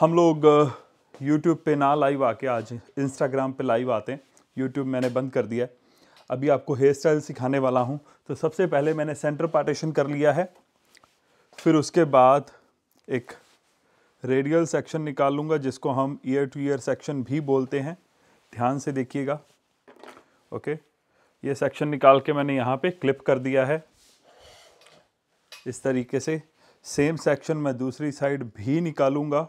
हम लोग यूट्यूब पे ना लाइव आके आज इंस्टाग्राम पे लाइव आते हैं यूट्यूब मैंने बंद कर दिया है अभी आपको हेयर स्टाइल सिखाने वाला हूँ तो सबसे पहले मैंने सेंटर पार्टीशन कर लिया है फिर उसके बाद एक रेडियल सेक्शन निकाल लूँगा जिसको हम ईयर टू ईयर सेक्शन भी बोलते हैं ध्यान से देखिएगा ओके ये सेक्शन निकाल के मैंने यहाँ पे क्लिप कर दिया है इस तरीके से सेम सेक्शन मैं दूसरी साइड भी निकालूंगा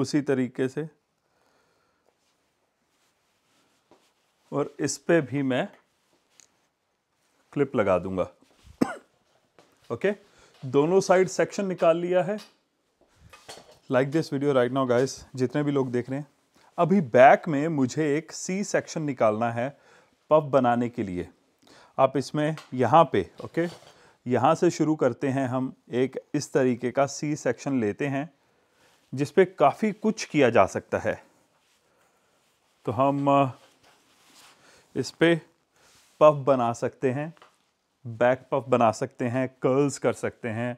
उसी तरीके से और इस पर भी मैं क्लिप लगा दूंगा ओके दोनों साइड सेक्शन निकाल लिया है like this video right now guys जितने भी लोग देख रहे हैं अभी बैक में मुझे एक सी सेक्शन निकालना है पफ बनाने के लिए आप इसमें यहाँ पे ओके okay? यहाँ से शुरू करते हैं हम एक इस तरीके का सी सेक्शन लेते हैं जिस पे काफ़ी कुछ किया जा सकता है तो हम इस पर पफ बना सकते हैं बैक पफ बना सकते हैं कर्ल्स कर सकते हैं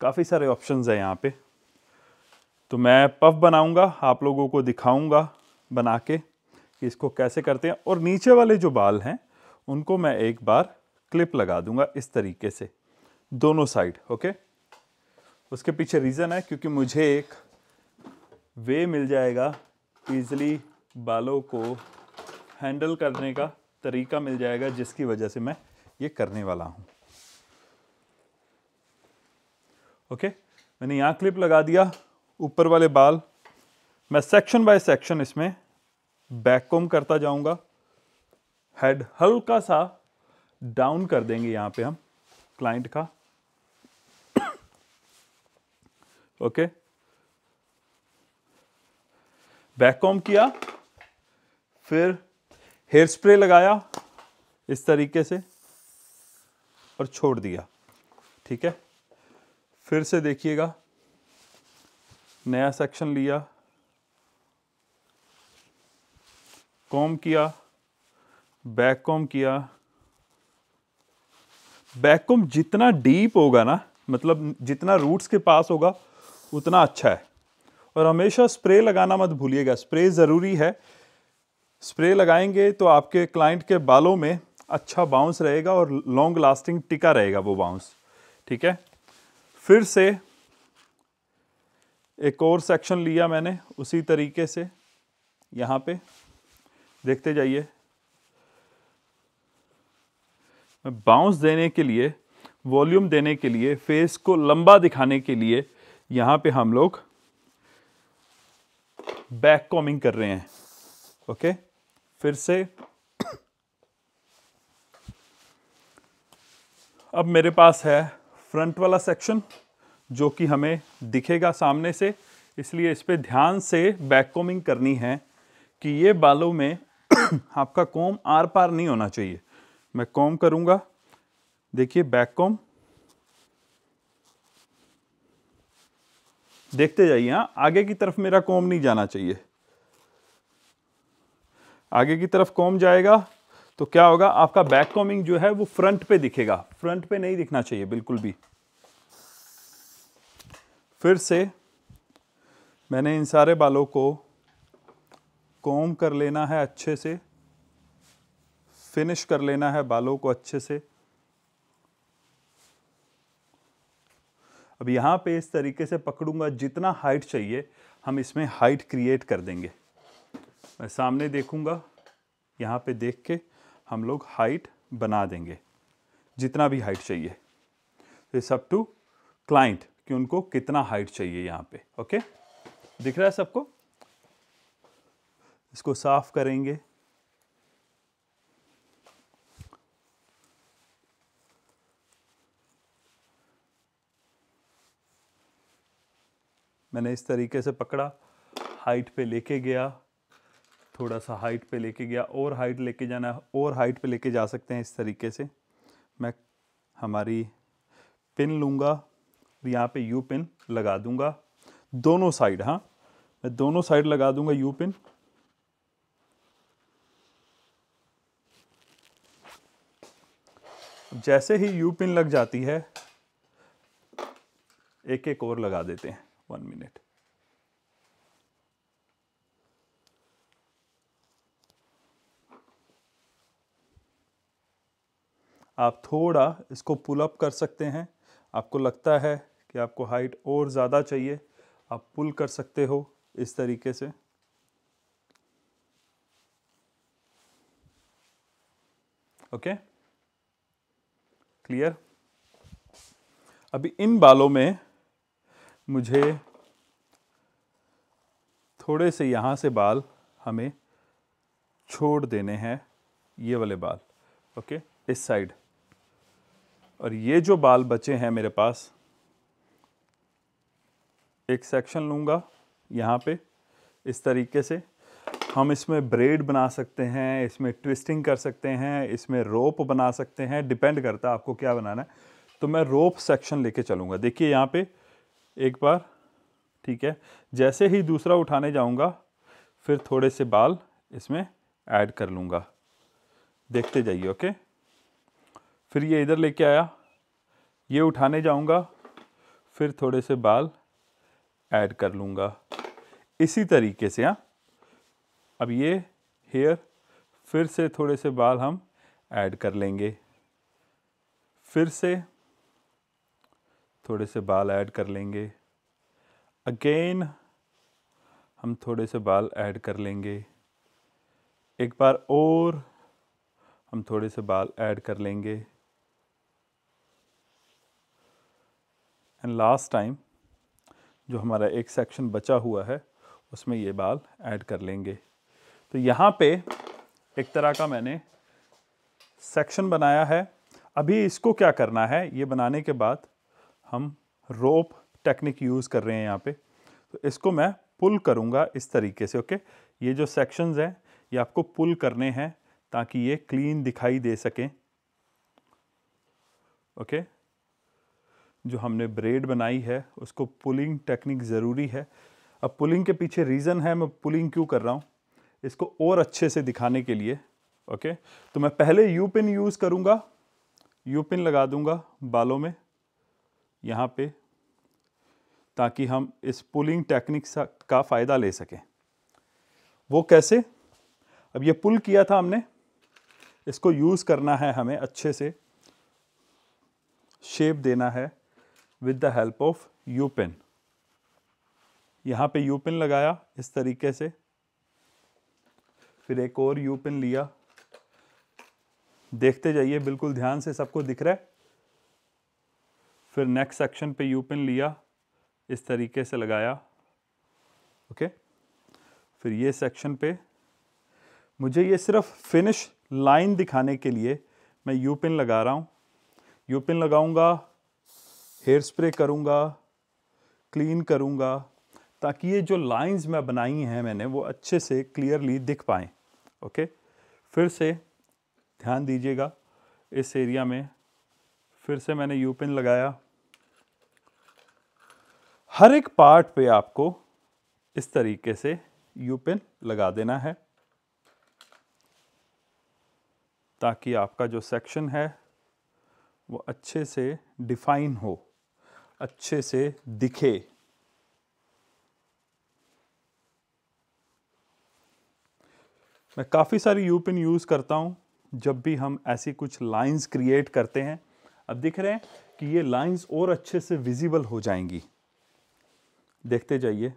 काफ़ी सारे ऑप्शंस हैं यहाँ पे तो मैं पफ बनाऊँगा आप लोगों को दिखाऊँगा बना के कि इसको कैसे करते हैं और नीचे वाले जो बाल हैं उनको मैं एक बार क्लिप लगा दूंगा इस तरीके से दोनों साइड ओके उसके पीछे रीज़न है क्योंकि मुझे एक वे मिल जाएगा ईज़िली बालों को हैंडल करने का तरीका मिल जाएगा जिसकी वजह से मैं ये करने वाला हूँ ओके मैंने यहाँ क्लिप लगा दिया ऊपर वाले बाल मैं सेक्शन बाय सेक्शन इसमें बैक कॉम करता जाऊँगा हेड हल्का सा डाउन कर देंगे यहाँ पे हम क्लाइंट का ओके okay. कॉम किया फिर हेयर स्प्रे लगाया इस तरीके से और छोड़ दिया ठीक है फिर से देखिएगा नया सेक्शन लिया कॉम किया बैक कॉम किया बैक कॉम जितना डीप होगा ना मतलब जितना रूट्स के पास होगा उतना अच्छा है और हमेशा स्प्रे लगाना मत भूलिएगा स्प्रे ज़रूरी है स्प्रे लगाएंगे तो आपके क्लाइंट के बालों में अच्छा बाउंस रहेगा और लॉन्ग लास्टिंग टिका रहेगा वो बाउंस ठीक है फिर से एक और सेक्शन लिया मैंने उसी तरीके से यहाँ पे देखते जाइए बाउंस देने के लिए वॉल्यूम देने के लिए फेस को लंबा दिखाने के लिए यहाँ पे हम लोग बैक कॉमिंग कर रहे हैं ओके फिर से अब मेरे पास है फ्रंट वाला सेक्शन जो कि हमें दिखेगा सामने से इसलिए इस पर ध्यान से बैक कॉमिंग करनी है कि ये बालों में आपका कॉम आर पार नहीं होना चाहिए मैं कॉम करूँगा देखिए बैक कॉम देखते जाइए हाँ आगे की तरफ मेरा कॉम नहीं जाना चाहिए आगे की तरफ कॉम जाएगा तो क्या होगा आपका बैक कॉमिंग जो है वो फ्रंट पे दिखेगा फ्रंट पे नहीं दिखना चाहिए बिल्कुल भी फिर से मैंने इन सारे बालों को कॉम कर लेना है अच्छे से फिनिश कर लेना है बालों को अच्छे से अब यहाँ पे इस तरीके से पकड़ूंगा जितना हाइट चाहिए हम इसमें हाइट क्रिएट कर देंगे मैं सामने देखूंगा यहाँ पे देख के हम लोग हाइट बना देंगे जितना भी हाइट चाहिए तो इट्स अप टू क्लाइंट कि उनको कितना हाइट चाहिए यहाँ पे ओके दिख रहा है सबको इसको साफ करेंगे मैंने इस तरीके से पकड़ा हाइट पे लेके गया थोड़ा सा हाइट पे लेके गया और हाइट लेके जाना और हाइट पे लेके जा सकते हैं इस तरीके से मैं हमारी पिन लूँगा यहाँ पे यू पिन लगा दूँगा दोनों साइड हाँ मैं दोनों साइड लगा दूँगा यू पिन जैसे ही यू पिन लग जाती है एक एक और लगा देते हैं one minute. आप थोड़ा इसको पुल अप कर सकते हैं आपको लगता है कि आपको हाइट और ज़्यादा चाहिए आप पुल कर सकते हो इस तरीके से ओके क्लियर अभी इन बालों में मुझे थोड़े से यहाँ से बाल हमें छोड़ देने हैं ये वाले बाल ओके इस साइड और ये जो बाल बचे हैं मेरे पास एक सेक्शन लूँगा यहाँ पे इस तरीके से हम इसमें ब्रेड बना सकते हैं इसमें ट्विस्टिंग कर सकते हैं इसमें रोप बना सकते हैं डिपेंड करता है आपको क्या बनाना है तो मैं रोप सेक्शन लेके चलूँगा देखिए यहाँ पे एक बार ठीक है जैसे ही दूसरा उठाने जाऊंगा फिर थोड़े से बाल इसमें ऐड कर लूँगा देखते जाइए ओके फिर ये इधर लेके आया ये उठाने जाऊंगा फिर थोड़े से बाल ऐड कर लूँगा इसी तरीके से हाँ अब ये हेयर फिर से थोड़े से बाल हम ऐड कर लेंगे फिर से थोड़े से बाल ऐड कर लेंगे अगेन हम थोड़े से बाल ऐड कर लेंगे एक बार और हम थोड़े से बाल ऐड कर लेंगे एंड लास्ट टाइम जो हमारा एक सेक्शन बचा हुआ है उसमें ये बाल ऐड कर लेंगे तो यहाँ पे एक तरह का मैंने सेक्शन बनाया है अभी इसको क्या करना है ये बनाने के बाद हम रोप टेक्निक यूज़ कर रहे हैं यहाँ पे तो इसको मैं पुल करूँगा इस तरीके से ओके ये जो सेक्शंस हैं ये आपको पुल करने हैं ताकि ये क्लीन दिखाई दे सकें ओके जो हमने ब्रेड बनाई है उसको पुलिंग टेक्निक ज़रूरी है अब पुलिंग के पीछे रीज़न है मैं पुलिंग क्यों कर रहा हूँ इसको और अच्छे से दिखाने के लिए ओके तो मैं पहले यू पिन यूज़ करूँगा यू पिन लगा दूँगा बालों में यहाँ पे ताकि हम इस पुलिंग टेक्निक का फ़ायदा ले सकें वो कैसे अब ये पुल किया था हमने इसको यूज़ करना है हमें अच्छे से शेप देना है with the help of U pin यहाँ पे यू पिन लगाया इस तरीके से फिर एक और यू पिन लिया देखते जाइए बिल्कुल ध्यान से सबको दिख रहा है फिर नेक्स्ट सेक्शन पे यू पिन लिया इस तरीके से लगाया ओके फिर ये सेक्शन पे मुझे ये सिर्फ फिनिश लाइन दिखाने के लिए मैं यू पिन लगा रहा हूँ यू पिन लगाऊँगा हेयर स्प्रे करूँगा क्लीन करूँगा ताकि ये जो लाइंस मैं बनाई हैं मैंने वो अच्छे से क्लियरली दिख पाएँ ओके फिर से ध्यान दीजिएगा इस एरिया में फिर से मैंने यू पिन लगाया हर एक पार्ट पे आपको इस तरीके से यू पिन लगा देना है ताकि आपका जो सेक्शन है वो अच्छे से डिफाइन हो अच्छे से दिखे मैं काफ़ी सारी यू पिन यूज़ करता हूँ जब भी हम ऐसी कुछ लाइंस क्रिएट करते हैं अब दिख रहे हैं कि ये लाइंस और अच्छे से विजिबल हो जाएंगी देखते जाइए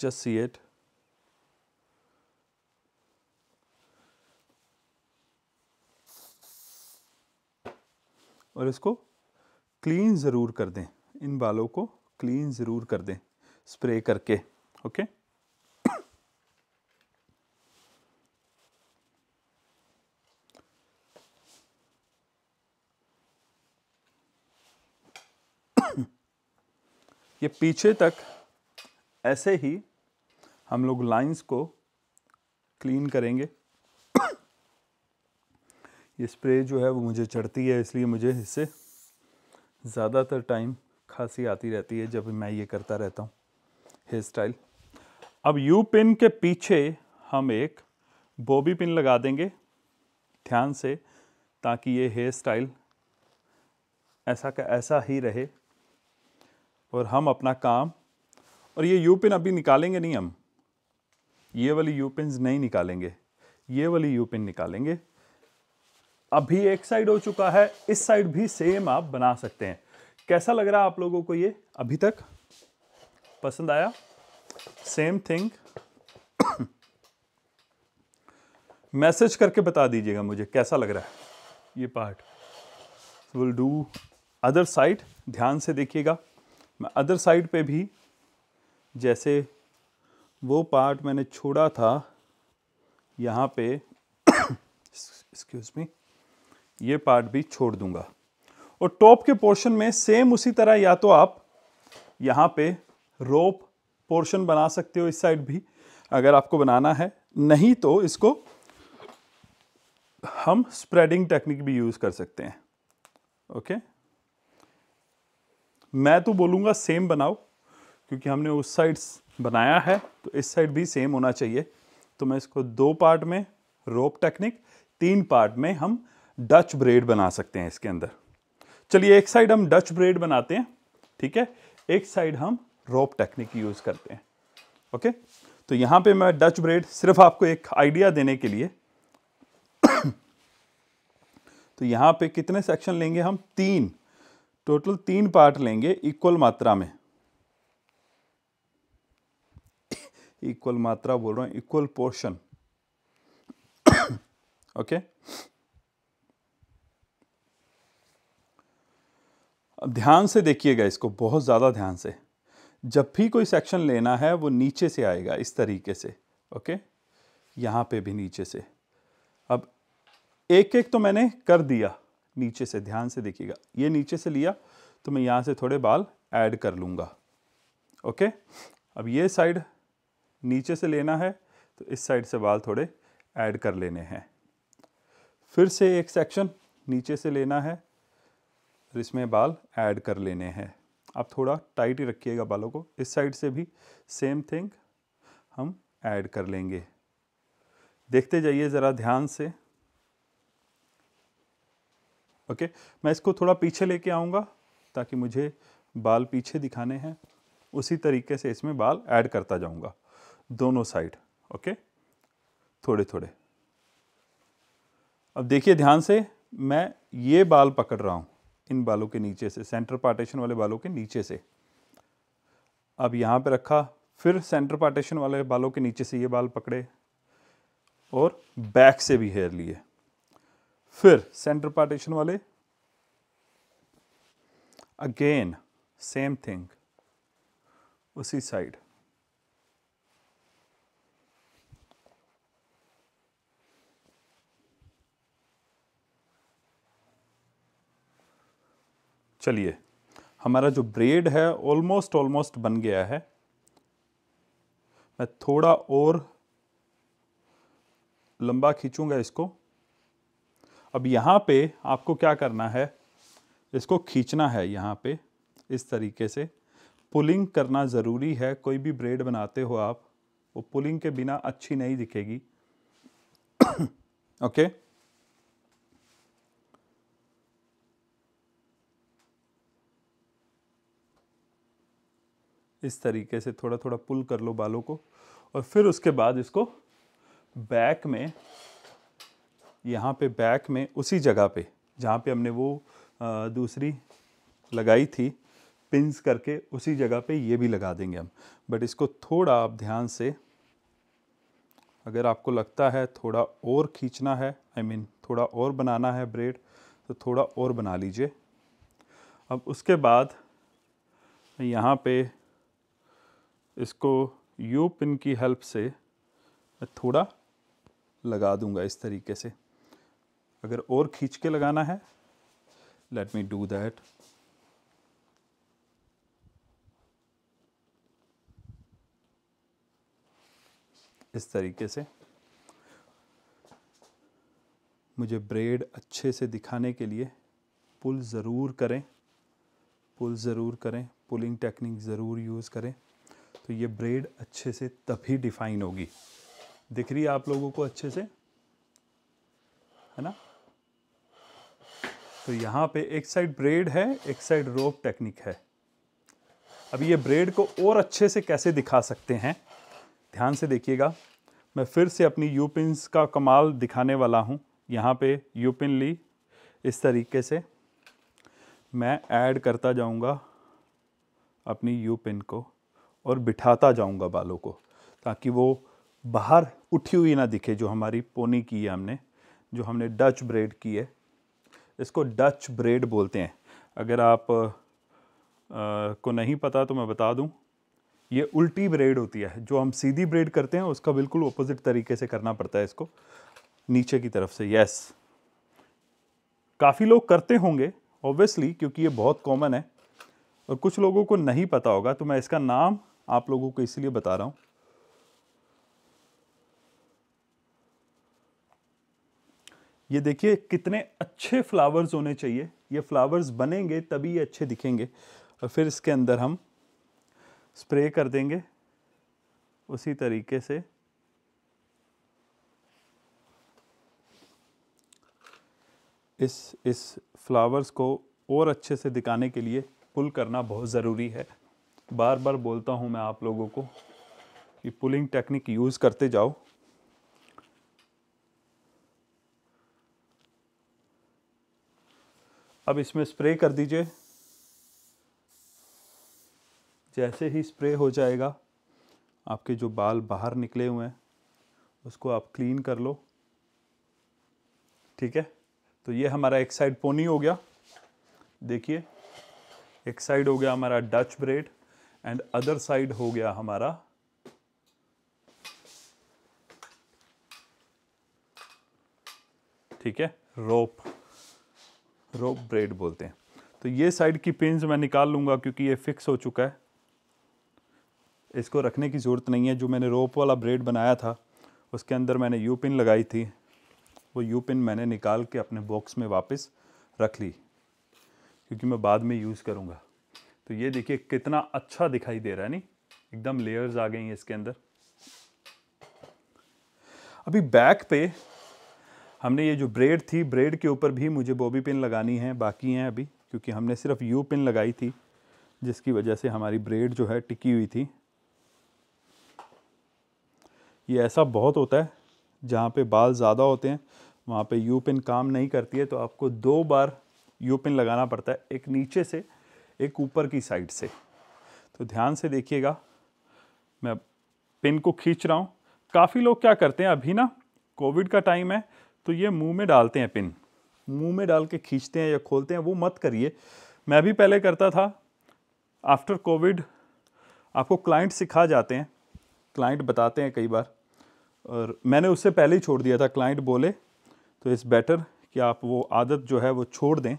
जस्ट सी it. और इसको क्लीन ज़रूर कर दें इन बालों को क्लीन ज़रूर कर दें स्प्रे करके ओके okay? ये पीछे तक ऐसे ही हम लोग लाइंस को क्लीन करेंगे ये स्प्रे जो है वो मुझे चढ़ती है इसलिए मुझे इससे ज़्यादातर टाइम खांसी आती रहती है जब मैं ये करता रहता हूँ हेयर स्टाइल अब यू पिन के पीछे हम एक बॉबी पिन लगा देंगे ध्यान से ताकि ये हेयर स्टाइल ऐसा का ऐसा ही रहे और हम अपना काम और ये यू पिन अभी निकालेंगे नहीं हम ये वाली यू पिन नहीं निकालेंगे ये वाली यू पिन निकालेंगे अभी एक साइड हो चुका है इस साइड भी सेम आप बना सकते हैं कैसा लग रहा है आप लोगों को ये अभी तक पसंद आया सेम थिंग मैसेज करके बता दीजिएगा मुझे कैसा लग रहा है ये part will do other side ध्यान से देखिएगा मैं अदर साइड पे भी जैसे वो पार्ट मैंने छोड़ा था यहाँ पे एक्सक्यूज़ मी ये पार्ट भी छोड़ दूंगा और टॉप के पोर्शन में सेम उसी तरह या तो आप यहाँ पे रोप पोर्शन बना सकते हो इस साइड भी अगर आपको बनाना है नहीं तो इसको हम स्प्रेडिंग टेक्निक भी यूज़ कर सकते हैं ओके okay? मैं तो बोलूँगा सेम बनाओ क्योंकि हमने उस साइड बनाया है तो इस साइड भी सेम होना चाहिए तो मैं इसको दो पार्ट में रोप टेक्निक तीन पार्ट में हम डच ब्रेड बना सकते हैं इसके अंदर चलिए एक साइड हम डच ब्रेड बनाते हैं ठीक है एक साइड हम रोप टेक्निक यूज़ करते हैं ओके तो यहाँ पे मैं डच ब्रेड सिर्फ आपको एक आइडिया देने के लिए तो यहाँ पे कितने सेक्शन लेंगे हम तीन टोटल तीन पार्ट लेंगे इक्वल मात्रा में इक्वल मात्रा बोल रहा हूं इक्वल पोर्शन ओके अब ध्यान से देखिएगा इसको बहुत ज़्यादा ध्यान से जब भी कोई सेक्शन लेना है वो नीचे से आएगा इस तरीके से ओके यहां पे भी नीचे से अब एक एक तो मैंने कर दिया नीचे से ध्यान से देखिएगा ये नीचे से लिया तो मैं यहाँ से थोड़े बाल ऐड कर लूँगा ओके अब ये साइड नीचे से लेना है तो इस साइड से बाल थोड़े ऐड कर लेने हैं फिर से एक सेक्शन नीचे से लेना है और इसमें बाल ऐड कर लेने हैं आप थोड़ा टाइट ही रखिएगा बालों को इस साइड से भी सेम थिंग हम ऐड कर लेंगे देखते जाइए ज़रा ध्यान से ओके मैं इसको थोड़ा पीछे लेके आऊँगा ताकि मुझे बाल पीछे दिखाने हैं उसी तरीके से इसमें बाल ऐड करता जाऊँगा दोनों साइड ओके थोड़े थोड़े अब देखिए ध्यान से मैं ये बाल पकड़ रहा हूँ इन बालों के नीचे से सेंटर पार्टीशन वाले बालों के नीचे से अब यहाँ पे रखा फिर सेंटर पार्टीशन वाले बालों के नीचे से ये बाल पकड़े और बैक से भी हेयर लिए फिर सेंटर पार्टीशन वाले अगेन सेम थिंग उसी साइड चलिए हमारा जो ब्रेड है ऑलमोस्ट ऑलमोस्ट बन गया है मैं थोड़ा और लंबा खींचूंगा इसको अब यहाँ पे आपको क्या करना है इसको खींचना है यहाँ पे इस तरीके से पुलिंग करना ज़रूरी है कोई भी ब्रेड बनाते हो आप वो पुलिंग के बिना अच्छी नहीं दिखेगी ओके इस तरीके से थोड़ा थोड़ा पुल कर लो बालों को और फिर उसके बाद इसको बैक में यहाँ पे बैक में उसी जगह पे जहाँ पे हमने वो दूसरी लगाई थी पिंस करके उसी जगह पे ये भी लगा देंगे हम बट इसको थोड़ा आप ध्यान से अगर आपको लगता है थोड़ा और खींचना है आई I मीन mean, थोड़ा और बनाना है ब्रेड तो थोड़ा और बना लीजिए अब उसके बाद यहाँ पे इसको यू पिन की हेल्प से थोड़ा लगा दूंगा इस तरीके से अगर और खींच के लगाना है लेट मी डू दैट इस तरीके से मुझे ब्रेड अच्छे से दिखाने के लिए पुल ज़रूर करें पुल ज़रूर करें पुलिंग टेक्निक ज़रूर यूज़ करें तो ये ब्रेड अच्छे से तभी डिफ़ाइन होगी दिख रही है आप लोगों को अच्छे से है ना तो यहाँ पे एक साइड ब्रेड है एक साइड रोप टेक्निक है अब ये ब्रेड को और अच्छे से कैसे दिखा सकते हैं ध्यान से देखिएगा मैं फिर से अपनी यू पिन्स का कमाल दिखाने वाला हूँ यहाँ पे यू पिन ली इस तरीके से मैं ऐड करता जाऊँगा अपनी यू पिन को और बिठाता जाऊँगा बालों को ताकि वो बाहर उठी हुई ना दिखे जो हमारी पोनी की है हमने जो हमने डच ब्रेड की है इसको डच ब्रेड बोलते हैं अगर आप आ, को नहीं पता तो मैं बता दूं ये उल्टी ब्रेड होती है जो हम सीधी ब्रेड करते हैं उसका बिल्कुल ओपोजिट तरीके से करना पड़ता है इसको नीचे की तरफ से यस काफ़ी लोग करते होंगे ऑब्वियसली क्योंकि ये बहुत कॉमन है और कुछ लोगों को नहीं पता होगा तो मैं इसका नाम आप लोगों को इसलिए बता रहा हूँ ये देखिए कितने अच्छे फ्लावर्स होने चाहिए ये फ्लावर्स बनेंगे तभी ये अच्छे दिखेंगे और फिर इसके अंदर हम स्प्रे कर देंगे उसी तरीके से इस इस फ्लावर्स को और अच्छे से दिखाने के लिए पुल करना बहुत ज़रूरी है बार बार बोलता हूँ मैं आप लोगों को कि पुलिंग टेक्निक यूज़ करते जाओ अब इसमें स्प्रे कर दीजिए जैसे ही स्प्रे हो जाएगा आपके जो बाल बाहर निकले हुए हैं उसको आप क्लीन कर लो ठीक है तो ये हमारा एक साइड पोनी हो गया देखिए एक साइड हो गया हमारा Dutch braid and other side हो गया हमारा ठीक है रोप रोप ब्रेड बोलते हैं तो ये साइड की पिंस मैं निकाल लूँगा क्योंकि ये फिक्स हो चुका है इसको रखने की ज़रूरत नहीं है जो मैंने रोप वाला ब्रेड बनाया था उसके अंदर मैंने यू पिन लगाई थी वो यू पिन मैंने निकाल के अपने बॉक्स में वापस रख ली क्योंकि मैं बाद में यूज़ करूँगा तो ये देखिए कितना अच्छा दिखाई दे रहा है नहीं एकदम लेयर्स आ गई हैं इसके अंदर अभी बैक पे हमने ये जो ब्रेड थी ब्रेड के ऊपर भी मुझे बॉबी पिन लगानी है बाकी हैं अभी क्योंकि हमने सिर्फ यू पिन लगाई थी जिसकी वजह से हमारी ब्रेड जो है टिकी हुई थी ये ऐसा बहुत होता है जहाँ पे बाल ज़्यादा होते हैं वहाँ पे यू पिन काम नहीं करती है तो आपको दो बार यू पिन लगाना पड़ता है एक नीचे से एक ऊपर की साइड से तो ध्यान से देखिएगा मैं पिन को खींच रहा हूँ काफ़ी लोग क्या करते हैं अभी ना कोविड का टाइम है तो ये मुंह में डालते हैं पिन मुंह में डाल के खींचते हैं या खोलते हैं वो मत करिए मैं भी पहले करता था आफ्टर कोविड आपको क्लाइंट सिखा जाते हैं क्लाइंट बताते हैं कई बार और मैंने उससे पहले ही छोड़ दिया था क्लाइंट बोले तो इस बेटर कि आप वो आदत जो है वो छोड़ दें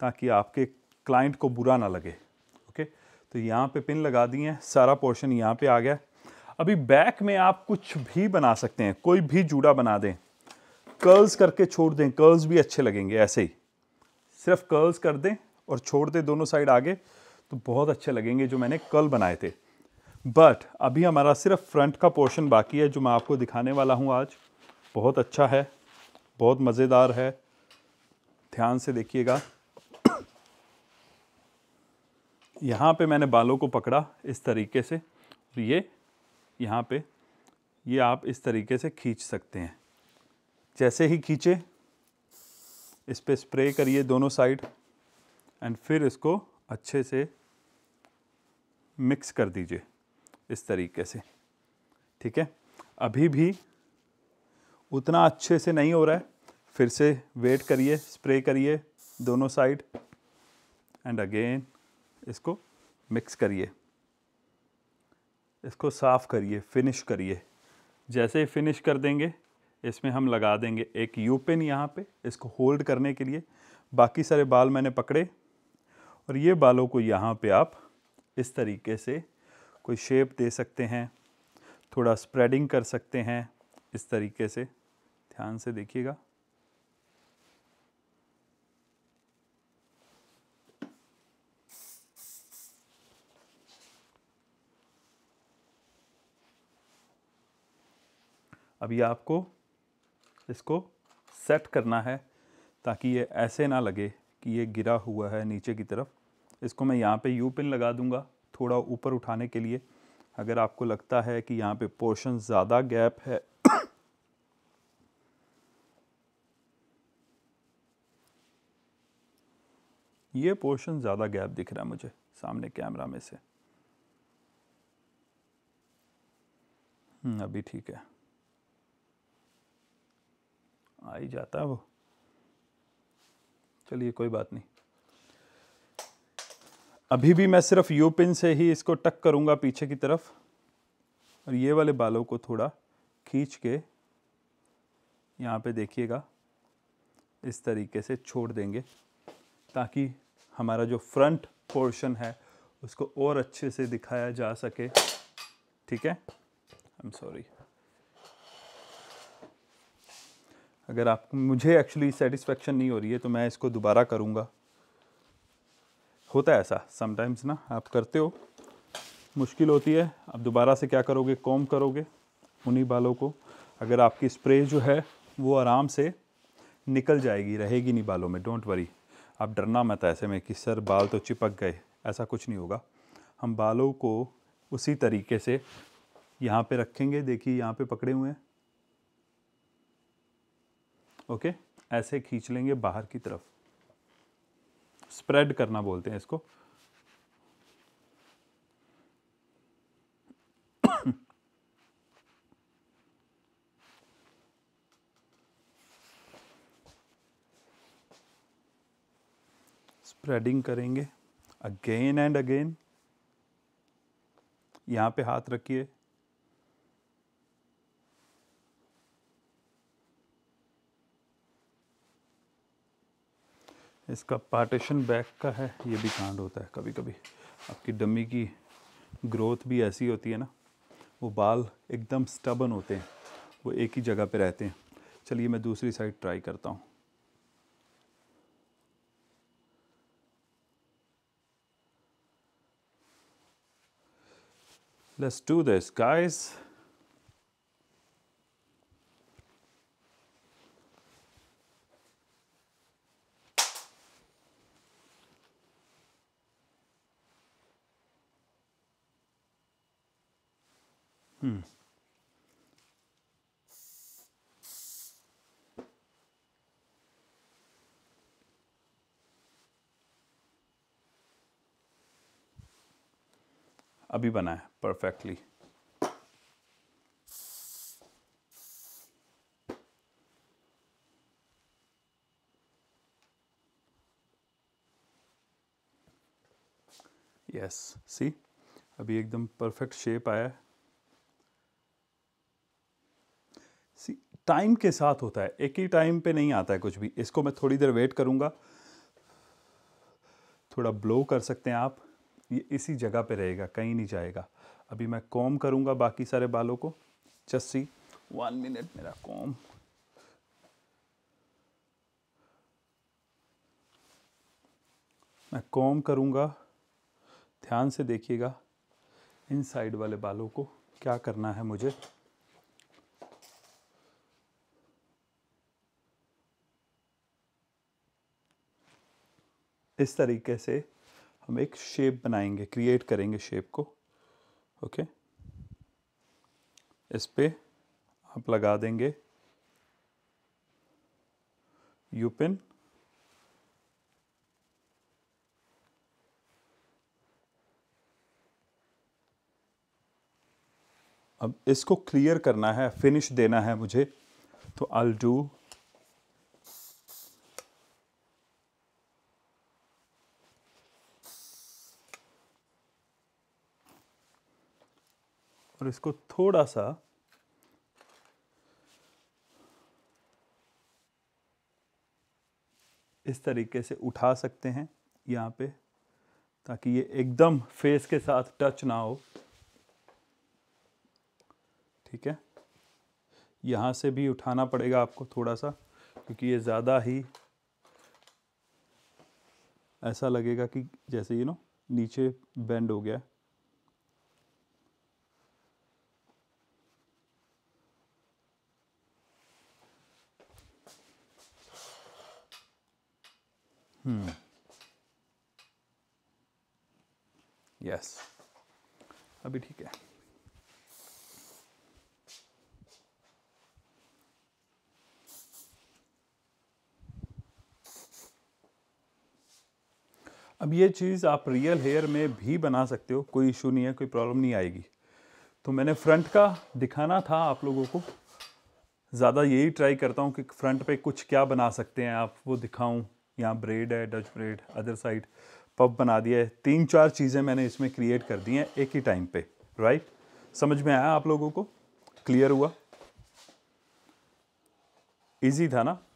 ताकि आपके क्लाइंट को बुरा ना लगे ओके तो यहाँ पे पिन लगा दिए हैं सारा पोर्शन यहाँ पे आ गया अभी बैक में आप कुछ भी बना सकते हैं कोई भी जूड़ा बना दें कर्ल्स करके छोड़ दें कर्ल्स भी अच्छे लगेंगे ऐसे ही सिर्फ कर्ल्स कर दें और छोड़ दें दोनों साइड आगे तो बहुत अच्छे लगेंगे जो मैंने कल बनाए थे बट अभी हमारा सिर्फ फ्रंट का पोर्शन बाकी है जो मैं आपको दिखाने वाला हूँ आज बहुत अच्छा है बहुत मज़ेदार है ध्यान से देखिएगा यहाँ पे मैंने बालों को पकड़ा इस तरीके से ये यहाँ पे ये आप इस तरीके से खींच सकते हैं जैसे ही खींचे इस पर स्प्रे करिए दोनों साइड एंड फिर इसको अच्छे से मिक्स कर दीजिए इस तरीके से ठीक है अभी भी उतना अच्छे से नहीं हो रहा है फिर से वेट करिए स्प्रे करिए दोनों साइड एंड अगेन इसको मिक्स करिए इसको साफ़ करिए फिनिश करिए जैसे ही फिनिश कर देंगे इसमें हम लगा देंगे एक यू पिन यहाँ पे इसको होल्ड करने के लिए बाकी सारे बाल मैंने पकड़े और ये बालों को यहाँ पे आप इस तरीके से कोई शेप दे सकते हैं थोड़ा स्प्रेडिंग कर सकते हैं इस तरीके से ध्यान से देखिएगा अभी आपको इसको सेट करना है ताकि ये ऐसे ना लगे कि ये गिरा हुआ है नीचे की तरफ इसको मैं यहाँ पे यू पिन लगा दूँगा थोड़ा ऊपर उठाने के लिए अगर आपको लगता है कि यहाँ पे पोर्शन ज़्यादा गैप है ये पोर्शन ज़्यादा गैप दिख रहा है मुझे सामने कैमरा में से हम्म, अभी ठीक है आ ही जाता है वो चलिए कोई बात नहीं अभी भी मैं सिर्फ यू पिन से ही इसको टक करूँगा पीछे की तरफ और ये वाले बालों को थोड़ा खींच के यहाँ पे देखिएगा इस तरीके से छोड़ देंगे ताकि हमारा जो फ्रंट पोर्शन है उसको और अच्छे से दिखाया जा सके ठीक है आई एम सॉरी अगर आप मुझे एक्चुअली सेटिस्फेक्शन नहीं हो रही है तो मैं इसको दोबारा करूँगा होता है ऐसा समटाइम्स ना आप करते हो मुश्किल होती है आप दोबारा से क्या करोगे कॉम करोगे उन्हीं बालों को अगर आपकी स्प्रे जो है वो आराम से निकल जाएगी रहेगी नहीं बालों में डोंट वरी आप डरना मत ऐसे में कि सर बाल तो चिपक गए ऐसा कुछ नहीं होगा हम बालों को उसी तरीके से यहाँ पे रखेंगे देखिए यहाँ पे पकड़े हुए हैं ओके ऐसे खींच लेंगे बाहर की तरफ स्प्रेड करना बोलते हैं इसको स्प्रेडिंग करेंगे अगेन एंड अगेन यहां पे हाथ रखिए इसका पार्टीशन बैक का है ये भी कांड होता है कभी कभी आपकी डमी की ग्रोथ भी ऐसी होती है ना वो बाल एकदम स्टबन होते हैं वो एक ही जगह पे रहते हैं चलिए मैं दूसरी साइड ट्राई करता हूँ लेट्स डू दिस गाइस अभी बना है परफेक्टली यस सी अभी एकदम परफेक्ट शेप आया है सी टाइम के साथ होता है एक ही टाइम पे नहीं आता है कुछ भी इसको मैं थोड़ी देर वेट करूंगा थोड़ा ब्लो कर सकते हैं आप ये इसी जगह पे रहेगा कहीं नहीं जाएगा अभी मैं कॉम करूँगा बाकी सारे बालों को जस्ट वन मिनट मेरा कॉम मैं कॉम करूँगा ध्यान से देखिएगा इन साइड वाले बालों को क्या करना है मुझे इस तरीके से हम एक शेप बनाएंगे क्रिएट करेंगे शेप को ओके इस पर आप लगा देंगे यूपिन अब इसको क्लियर करना है फिनिश देना है मुझे तो आई डू और इसको थोड़ा सा इस तरीके से उठा सकते हैं यहाँ पे ताकि ये एकदम फेस के साथ टच ना हो ठीक है यहाँ से भी उठाना पड़ेगा आपको थोड़ा सा क्योंकि ये ज़्यादा ही ऐसा लगेगा कि जैसे यू नो नीचे बेंड हो गया Hmm. Yes. अभी ठीक है अब ये चीज़ आप रियल हेयर में भी बना सकते हो कोई इशू नहीं है कोई प्रॉब्लम नहीं आएगी तो मैंने फ्रंट का दिखाना था आप लोगों को ज़्यादा यही ट्राई करता हूँ कि फ्रंट पे कुछ क्या बना सकते हैं आप वो दिखाऊं यहाँ ब्रेड है डच ब्रेड अदर साइड पब बना दिया है तीन चार चीज़ें मैंने इसमें क्रिएट कर दी हैं एक ही टाइम पे राइट समझ में आया आप लोगों को क्लियर हुआ इजी था ना